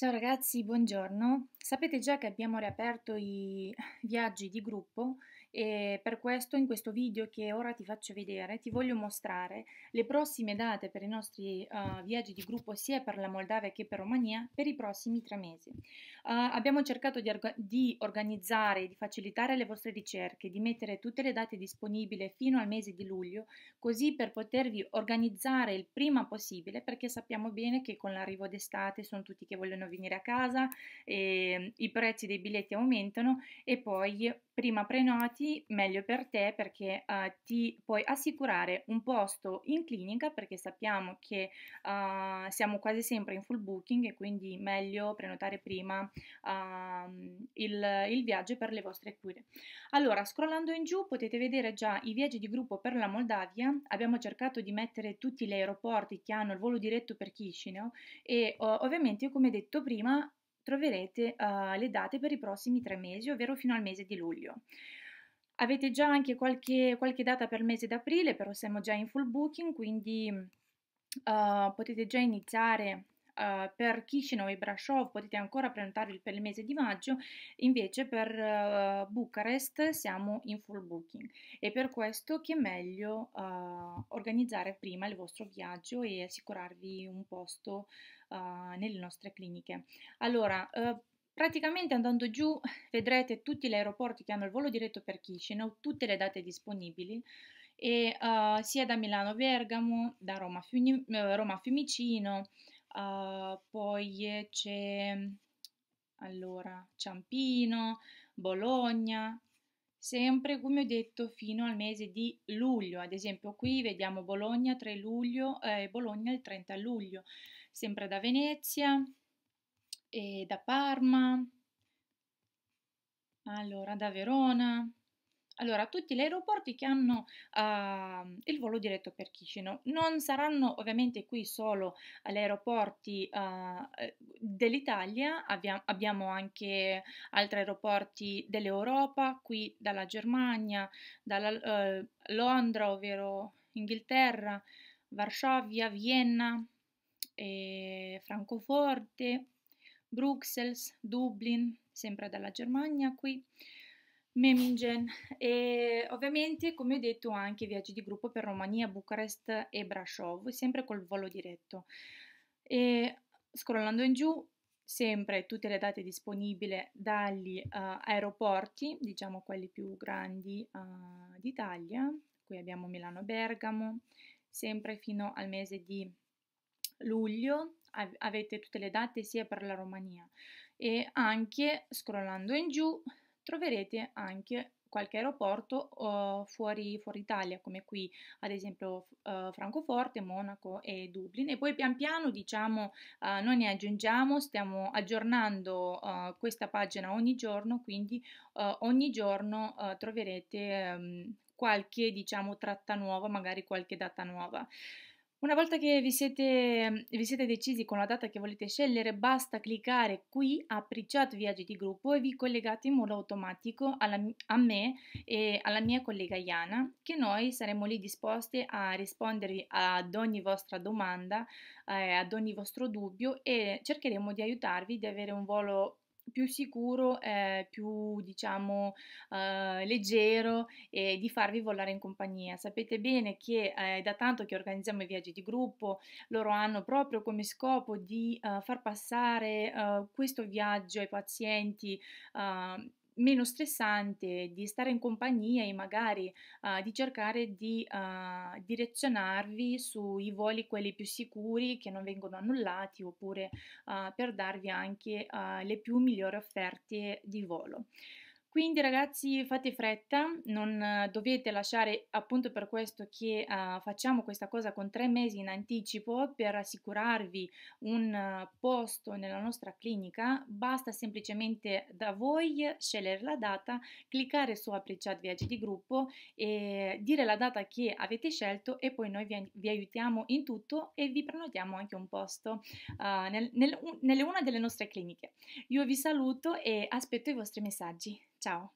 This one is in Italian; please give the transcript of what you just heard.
Ciao ragazzi, buongiorno. Sapete già che abbiamo riaperto i viaggi di gruppo e per questo in questo video che ora ti faccio vedere ti voglio mostrare le prossime date per i nostri uh, viaggi di gruppo sia per la Moldavia che per Romania per i prossimi tre mesi. Uh, abbiamo cercato di, orga di organizzare, di facilitare le vostre ricerche, di mettere tutte le date disponibili fino al mese di luglio così per potervi organizzare il prima possibile perché sappiamo bene che con l'arrivo d'estate sono tutti che vogliono venire a casa, ehm, i prezzi dei biglietti aumentano e poi prima prenoti laureati, meglio per te perché uh, ti puoi assicurare un posto in clinica perché sappiamo che uh, siamo quasi sempre in full booking e quindi meglio prenotare prima uh, il, il, viaggio per le vostre cure. Allora, scrollando in giù potete vedere già i viaggi di gruppo per la Moldavia, abbiamo cercato di mettere tutti gli aeroporti che hanno il volo diretto per Chisinau e ovviamente come detto prima troverete uh, le date per i prossimi tre mesi, ovvero fino al mese di luglio. Avete già anche qualche, qualche data per il mese d'aprile, però siamo già in full booking, quindi uh, potete già iniziare Uh, per Chisinau e Brasov potete ancora prenotarvi per il mese di maggio, invece per uh, eh, Bucarest siamo in full booking. È per questo che è meglio uh, organizzare prima il vostro viaggio e assicurarvi un posto nelle nostre cliniche. Allora, Praticamente andando giù vedrete tutti gli aeroporti che hanno il volo diretto per Chisinau, tutte le date disponibili, e, uh, sia da Milano a Bergamo, da Roma, Fiumi, eh, Roma a Fiumicino, uh, poi c'è allora, Ciampino, Bologna, sempre come ho detto fino al mese di luglio, ad esempio qui vediamo Bologna 3 luglio e eh, Bologna il 30 luglio, sempre da Venezia, e da Parma, allora da Verona. Allora, tutti gli aeroporti che hanno uh, il volo diretto per Chisinau non saranno ovviamente qui solo gli aeroporti uh, eh, dell'Italia, Abbia abbiamo anche altri aeroporti dell'Europa, qui dalla Germania, dalla uh, Londra, ovvero Inghilterra, Varsavia, Vienna, e Francoforte, Bruxelles, Dublin, sempre dalla Germania qui, Memmingen e ovviamente come ho detto anche viaggi di gruppo per Romania, Bucarest e Brasov, sempre col volo diretto. E scrollando in giù sempre tutte le date disponibili dagli uh, aeroporti, diciamo quelli più grandi uh, d'Italia, qui abbiamo Milano-Bergamo, sempre fino al mese di luglio av- avete tutte le date sia per la Romania e anche scrollando in giù troverete anche qualche aeroporto uh, fuori, fuori, Italia, come qui ad esempio uh, Francoforte, Monaco e Dublino. E poi pian piano diciamo uh, noi ne aggiungiamo, stiamo aggiornando eh, questa pagina ogni giorno, quindi ogni giorno troverete um, qualche diciamo tratta nuova, magari qualche data nuova. Una volta che vi siete, vi siete, decisi con la data che volete scegliere, basta cliccare qui, apri chat viaggi di gruppo e vi collegate in modo automatico alla, a me e alla mia collega Iana, che noi saremo lì disposti a rispondervi ad ogni vostra domanda, eh, ad ogni vostro dubbio e cercheremo di aiutarvi di avere un volo più sicuro, eh, più diciamo eh, leggero e di farvi volare in compagnia. Sapete bene che eh, da tanto che organizziamo i viaggi di gruppo, loro hanno proprio come scopo di eh, far passare eh, questo viaggio ai pazienti ehm, meno stressante, di stare in compagnia e magari uh, di cercare di uh, direzionarvi sui voli quelli più sicuri che non vengono annullati oppure uh, per darvi anche le più migliori offerte di volo. Quindi ragazzi fate fretta, non eh, dovete lasciare appunto per questo che uh, facciamo questa cosa con tre mesi in anticipo per assicurarvi un eh, posto nella nostra clinica, basta semplicemente da voi scegliere la data, cliccare su apri chat viaggi di gruppo e dire la data che avete scelto e poi noi vi, vi aiutiamo in tutto e vi prenotiamo anche un posto uh, nel, nel, un, nelle una delle nostre cliniche. Io vi saluto e aspetto i vostri messaggi. 好。